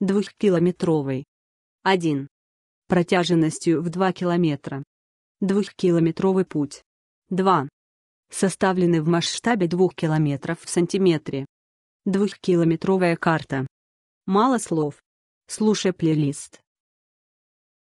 двухкилометровой. 1. Протяженностью в 2 километра. Двухкилометровый путь. 2. Составлены в масштабе 2 километров в сантиметре. Двухкилометровая карта. Мало слов. Слушай плейлист.